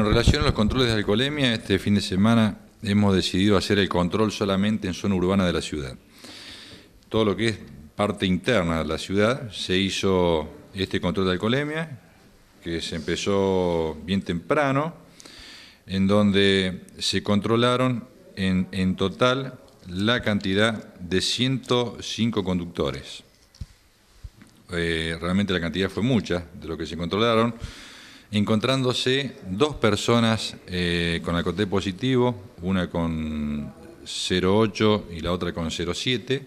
en relación a los controles de alcoholemia, este fin de semana hemos decidido hacer el control solamente en zona urbana de la ciudad. Todo lo que es parte interna de la ciudad se hizo este control de alcoholemia, que se empezó bien temprano, en donde se controlaron en, en total la cantidad de 105 conductores. Eh, realmente la cantidad fue mucha de lo que se controlaron encontrándose dos personas eh, con Alcoté positivo, una con 0,8 y la otra con 0,7,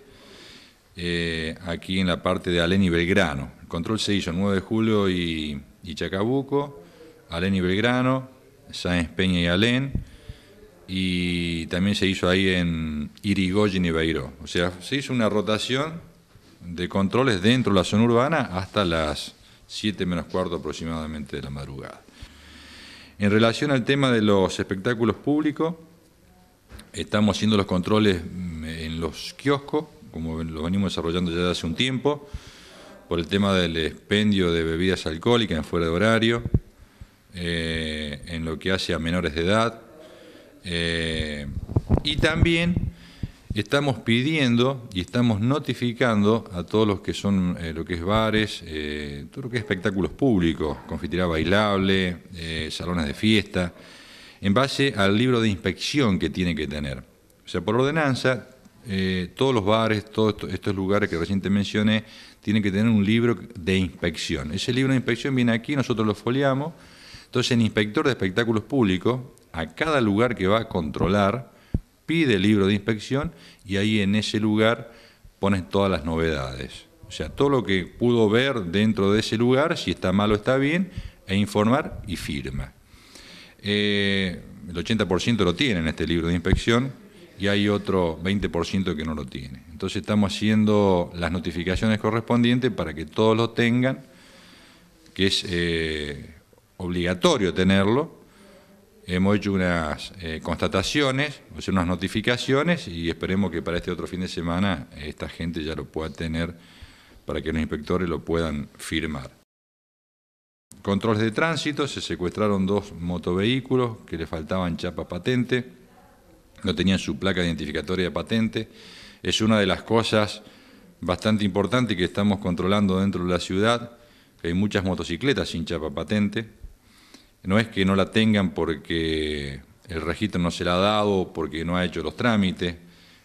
eh, aquí en la parte de Alén y Belgrano. El control se hizo 9 de julio y, y Chacabuco, Alén y Belgrano, Sáenz Peña y Alén, y también se hizo ahí en Irigoyen y Beiró. O sea, se hizo una rotación de controles dentro de la zona urbana hasta las 7 menos cuarto aproximadamente de la madrugada. En relación al tema de los espectáculos públicos, estamos haciendo los controles mm, en los kioscos, como lo venimos desarrollando ya desde hace un tiempo, por el tema del expendio de bebidas alcohólicas en fuera de horario, eh, en lo que hace a menores de edad, eh, y también estamos pidiendo y estamos notificando a todos los que son eh, lo que es bares, eh, todo lo que es espectáculos públicos, confitería bailable, eh, salones de fiesta, en base al libro de inspección que tiene que tener. O sea, por ordenanza, todos los bares, todos estos lugares que recién mencioné, tienen que tener un libro de inspección. Ese libro de inspección viene aquí, nosotros lo foliamos. Entonces, el inspector de espectáculos públicos, a cada lugar que va a controlar, pide el libro de inspección y ahí en ese lugar pones todas las novedades. O sea, todo lo que pudo ver dentro de ese lugar, si está mal o está bien, e informar y firma. Eh, el 80% lo tiene en este libro de inspección y hay otro 20% que no lo tiene. Entonces estamos haciendo las notificaciones correspondientes para que todos lo tengan, que es eh, obligatorio tenerlo, eh, hemos hecho unas eh, constataciones, unas notificaciones y esperemos que para este otro fin de semana eh, esta gente ya lo pueda tener para que los inspectores lo puedan firmar. Controles de tránsito, se secuestraron dos motovehículos que le faltaban chapa patente, no tenían su placa identificatoria de patente. Es una de las cosas bastante importantes que estamos controlando dentro de la ciudad, hay muchas motocicletas sin chapa patente, no es que no la tengan porque el registro no se la ha dado, porque no ha hecho los trámites.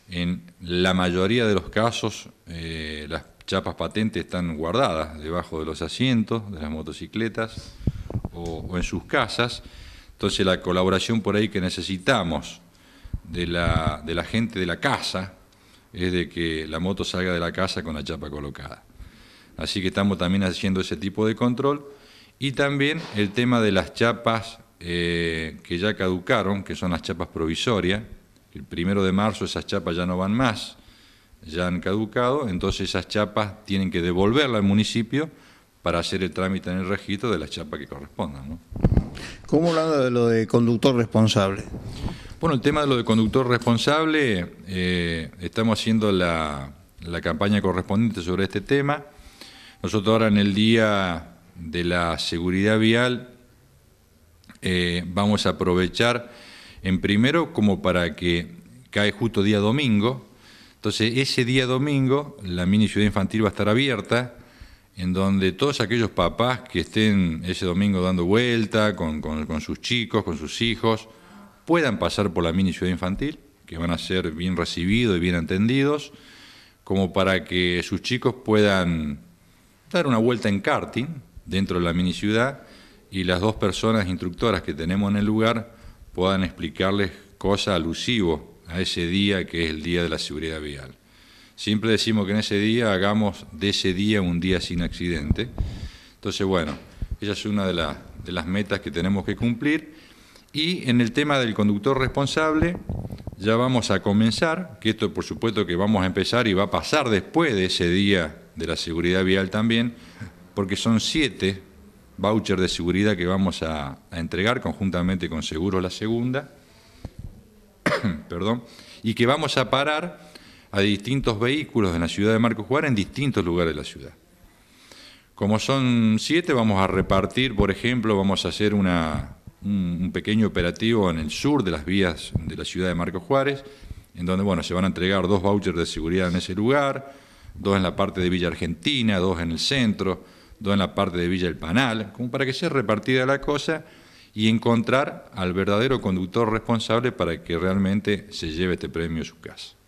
En la mayoría de los casos, eh, las chapas patentes están guardadas debajo de los asientos de las motocicletas o, en sus casas. Entonces la colaboración por ahí que necesitamos de la, de la, gente de la casa es de que la moto salga de la casa con la chapa colocada. Así que estamos también haciendo ese tipo de control y también el tema de las chapas eh, que ya caducaron, que son las chapas provisorias. El primero de marzo esas chapas ya no van más, ya han caducado, entonces esas chapas tienen que devolverla al municipio para hacer el trámite en el registro de las chapas que correspondan. ¿Cómo hablando de lo de conductor responsable? Bueno, el tema de lo de conductor responsable, eh, estamos haciendo la, la campaña correspondiente sobre este tema. Nosotros ahora en el día de la seguridad vial eh, vamos a aprovechar en primero como para que cae justo día domingo, entonces ese día domingo la mini ciudad infantil va a estar abierta, en donde todos aquellos papás que estén ese domingo dando vuelta con, con sus chicos, con sus hijos, puedan pasar por la mini ciudad infantil, que van a ser bien recibidos y bien entendidos, como para que sus chicos puedan dar una vuelta en karting, dentro de la mini ciudad y las dos personas instructoras que tenemos en el lugar puedan explicarles cosas alusivas a ese día que es el Día de la Seguridad Vial. Siempre decimos que en ese día hagamos de ese día un día sin accidente. Entonces, bueno, esa es una de, de las metas que tenemos que cumplir. Y en el tema del conductor responsable, ya vamos a comenzar, que esto por supuesto que vamos a empezar y va a pasar después de ese día de la seguridad vial también, porque son siete vouchers de seguridad que vamos a, entregar conjuntamente con Seguro La Segunda, perdón, y que vamos a parar a distintos vehículos de la ciudad de Marco Juárez en distintos lugares de la ciudad. Como son siete, vamos a repartir, por ejemplo, vamos a hacer un pequeño operativo en el sur de las vías de la ciudad de Marco Juárez, en donde bueno, se van a entregar dos vouchers de seguridad en ese lugar, dos en la parte de Villa Argentina, dos en el centro, don la parte de Villa El Panal, como para que sea repartida la cosa y encontrar al verdadero conductor responsable para que realmente se lleve este premio a su casa.